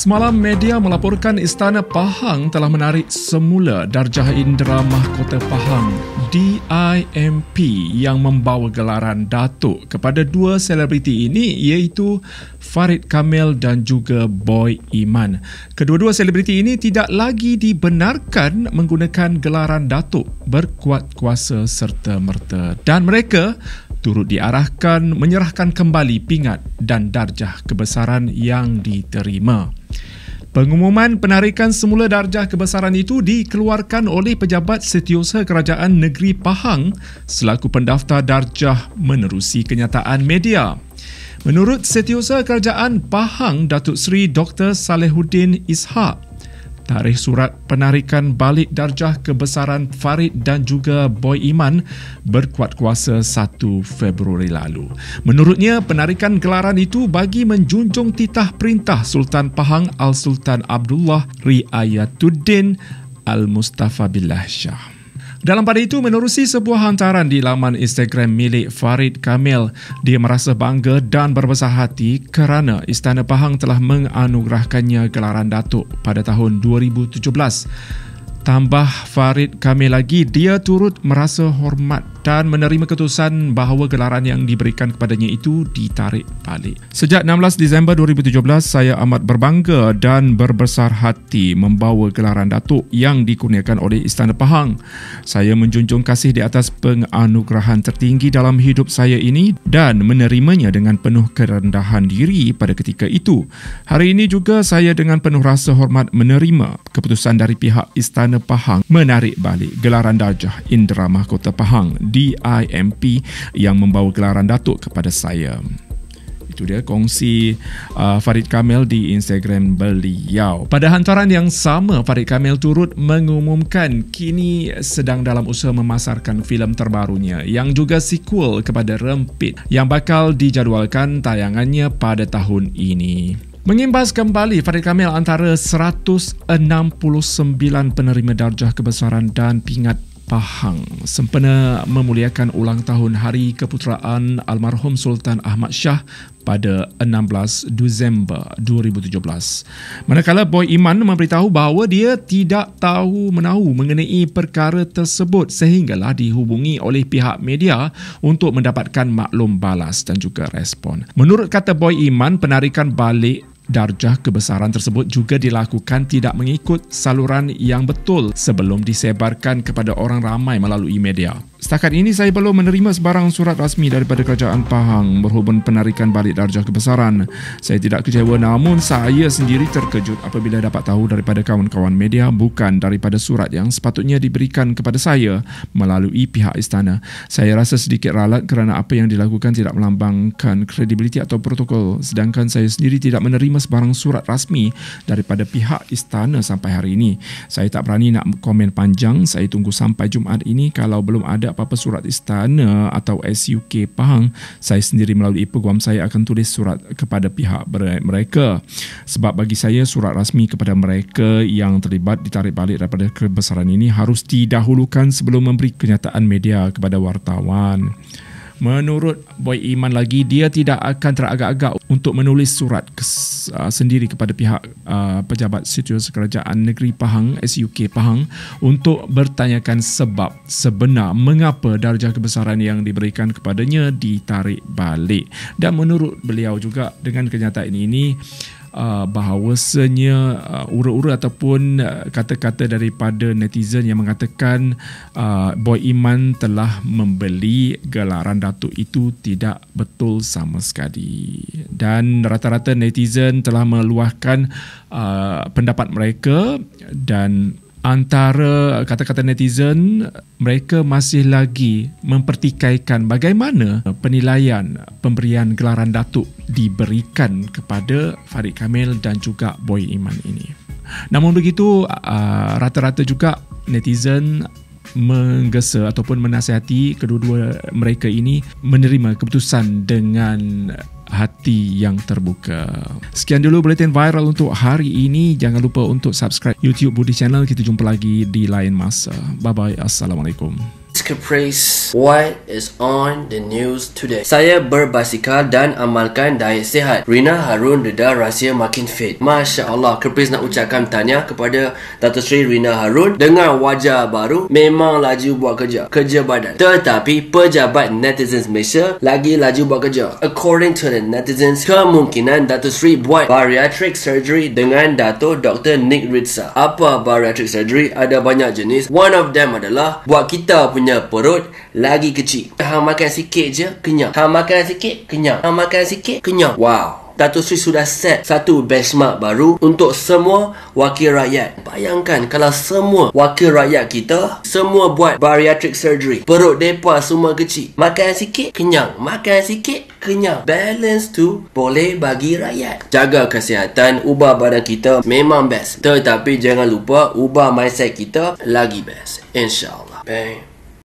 Semalam media melaporkan Istana Pahang telah menarik semula darjah indera Mahkota Pahang DIMP yang membawa gelaran Datuk kepada dua selebriti ini iaitu Farid Kamil dan juga Boy Iman. Kedua-dua selebriti ini tidak lagi dibenarkan menggunakan gelaran Datuk berkuat kuasa serta merta dan mereka turut diarahkan menyerahkan kembali pingat dan darjah kebesaran yang diterima. Pengumuman penarikan semula darjah kebesaran itu dikeluarkan oleh pejabat setiausaha kerajaan negeri Pahang selaku pendaftar darjah menerusi kenyataan media. Menurut setiausaha kerajaan Pahang Datuk Seri Dr. Salehuddin Ishak, Tarikh surat penarikan balik darjah kebesaran Farid dan juga Boy Iman berkuat kuasa 1 Februari lalu. Menurutnya, penarikan gelaran itu bagi menjunjung titah perintah Sultan Pahang Al-Sultan Abdullah Riayatuddin Al-Mustafa Billah Shah. Dalam pada itu, menerusi sebuah hantaran di laman Instagram milik Farid Kamil, dia merasa bangga dan berbesar hati kerana Istana Pahang telah menganugerahkannya gelaran Datuk pada tahun 2017. Tambah Farid kami lagi, dia turut merasa hormat dan menerima keputusan bahawa gelaran yang diberikan kepadanya itu ditarik balik. Sejak 16 Disember 2017, saya amat berbangga dan berbesar hati membawa gelaran Datuk yang dikurniakan oleh Istana Pahang. Saya menjunjung kasih di atas penganugerahan tertinggi dalam hidup saya ini dan menerimanya dengan penuh kerendahan diri pada ketika itu. Hari ini juga saya dengan penuh rasa hormat menerima keputusan dari pihak Istana kerana Pahang menarik balik gelaran darjah Indra Mahkota Pahang DIMP yang membawa gelaran Datuk kepada saya. Itu dia kongsi uh, Farid Kamil di Instagram beliau. Pada hantaran yang sama, Farid Kamil turut mengumumkan kini sedang dalam usaha memasarkan filem terbarunya yang juga sequel kepada Rempit yang bakal dijadualkan tayangannya pada tahun ini. Mengimbas kembali Farid Kamil antara 169 penerima darjah kebesaran dan pingat Pahang sempena memuliakan ulang tahun Hari keputraan Almarhum Sultan Ahmad Shah pada 16 Disember 2017. Manakala Boy Iman memberitahu bahawa dia tidak tahu menahu mengenai perkara tersebut sehinggalah dihubungi oleh pihak media untuk mendapatkan maklum balas dan juga respon. Menurut kata Boy Iman, penarikan balik Darjah kebesaran tersebut juga dilakukan tidak mengikut saluran yang betul sebelum disebarkan kepada orang ramai melalui media. Setakat ini saya belum menerima sebarang surat rasmi daripada kerajaan Pahang berhubung penarikan balik darjah kebesaran. Saya tidak kecewa namun saya sendiri terkejut apabila dapat tahu daripada kawan-kawan media bukan daripada surat yang sepatutnya diberikan kepada saya melalui pihak istana. Saya rasa sedikit ralat kerana apa yang dilakukan tidak melambangkan kredibiliti atau protokol sedangkan saya sendiri tidak menerima sebarang surat rasmi daripada pihak istana sampai hari ini. Saya tak berani nak komen panjang. Saya tunggu sampai Jumaat ini kalau belum ada apa-apa surat istana atau SUK Pahang, saya sendiri melalui peguam saya akan tulis surat kepada pihak mereka. Sebab bagi saya surat rasmi kepada mereka yang terlibat ditarik balik daripada kebesaran ini harus didahulukan sebelum memberi kenyataan media kepada wartawan. Menurut Boy Iman lagi, dia tidak akan teragak-agak untuk menulis surat kes, uh, sendiri kepada pihak uh, pejabat situs kerajaan negeri Pahang, SUK Pahang untuk bertanyakan sebab sebenar mengapa darjah kebesaran yang diberikan kepadanya ditarik balik. Dan menurut beliau juga dengan kenyataan ini, ini Uh, bahawasanya uh, ura-ura ataupun uh, kata-kata daripada netizen yang mengatakan Boy Iman telah membeli gelaran Datuk itu tidak betul sama sekali dan rata-rata netizen telah meluahkan pendapat mereka dan antara kata-kata netizen mereka masih lagi mempertikaikan bagaimana penilaian pemberian gelaran datuk diberikan kepada Farid Kamil dan juga Boy Iman ini. Namun begitu rata-rata juga netizen menggesa ataupun menasihati kedua-dua mereka ini menerima keputusan dengan hati yang terbuka. Sekian dulu buletin viral untuk hari ini. Jangan lupa untuk subscribe YouTube Budi Channel. Kita jumpa lagi di lain masa. Bye bye. Assalamualaikum. Caprice. What is on the news today? Saya berbasikal dan amalkan diet sihat. Rina Harun Reda rahsia makin fit. Masya Allah, Caprice nak ucapkan tanya kepada Datuk Sri Rina Harun. Dengan wajah baru, memang laju buat kerja. Kerja badan. Tetapi, pejabat netizens Malaysia lagi laju buat kerja. According to the netizens, kemungkinan Datuk Sri buat bariatric surgery dengan Dato' Dr. Nick Ritsa. Apa bariatric surgery? Ada banyak jenis. One of them adalah buat kita punya perut lagi kecil. Hang makan sikit je kenyang. Hang makan sikit kenyang. Hang makan sikit kenyang. Wow. Dato' Sri sudah set satu benchmark baru untuk semua wakil rakyat. Bayangkan kalau semua wakil rakyat kita semua buat bariatric surgery. Perut mereka semua kecil. Makan sikit, kenyang. Makan sikit, kenyang. Balance tu boleh bagi rakyat. Jaga kesihatan, ubah badan kita memang best. Tetapi jangan lupa ubah mindset kita lagi best. InsyaAllah. Bang.